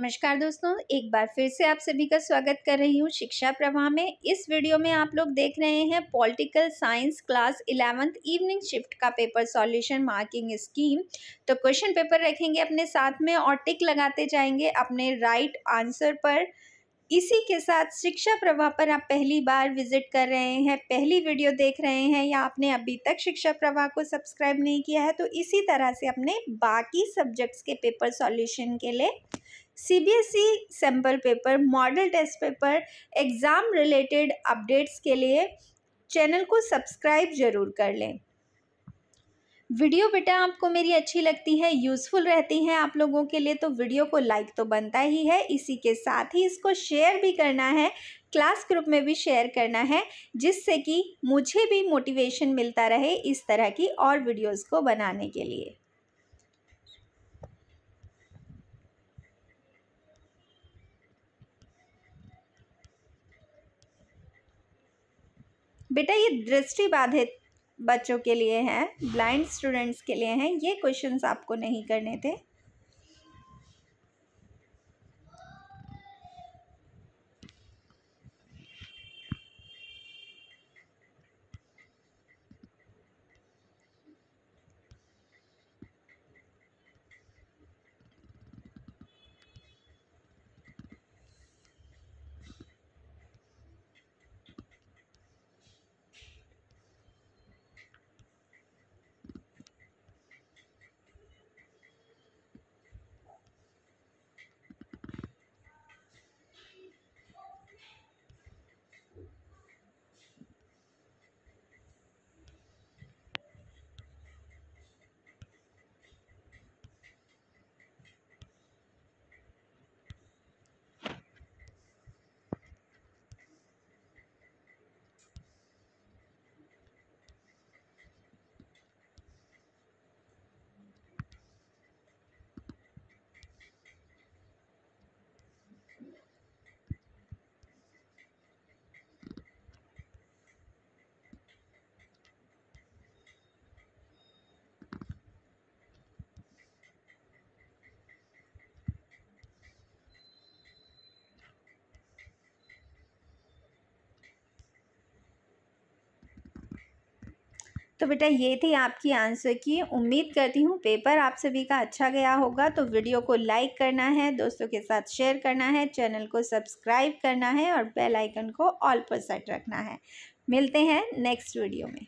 नमस्कार दोस्तों एक बार फिर से आप सभी का स्वागत कर रही हूँ शिक्षा प्रवाह में इस वीडियो में आप लोग देख रहे हैं political science class eleventh evening shift का पेपर सॉल्यूशन मार्किंग स्कीम तो क्वेश्चन पेपर रखेंगे अपने साथ में और टिक लगाते जाएंगे अपने राइट आंसर पर इसी के साथ शिक्षा प्रवाह पर आप पहली बार विजिट कर रहे हैं पहली वीडियो देख रहे हैं या आपने अभी तक शिक्षा प्रवाह को सब्सक्राइब नहीं किया है तो इसी तरह से अपने बाकी सब्जेक्ट्स के पेपर सॉल्यूशन के लिए CBSE sample paper model test paper exam related updates के लिए चैनल को सब्सक्राइब ज़रूर कर लें वीडियो बेटा आपको मेरी अच्छी लगती है यूज़फुल रहती है आप लोगों के लिए तो वीडियो को लाइक तो बनता ही है इसी के साथ ही इसको शेयर भी करना है क्लास ग्रुप में भी शेयर करना है जिससे कि मुझे भी मोटिवेशन मिलता रहे इस तरह की और वीडियोस को बनाने के लिए बेटा ये दृष्टि बाधित बच्चों के लिए हैं ब्लाइंड स्टूडेंट्स के लिए हैं ये क्वेश्चंस आपको नहीं करने थे तो बेटा ये थी आपकी आंसर की उम्मीद करती हूँ पेपर आप सभी का अच्छा गया होगा तो वीडियो को लाइक करना है दोस्तों के साथ शेयर करना है चैनल को सब्सक्राइब करना है और बेल आइकन को ऑल पर सेट रखना है मिलते हैं नेक्स्ट वीडियो में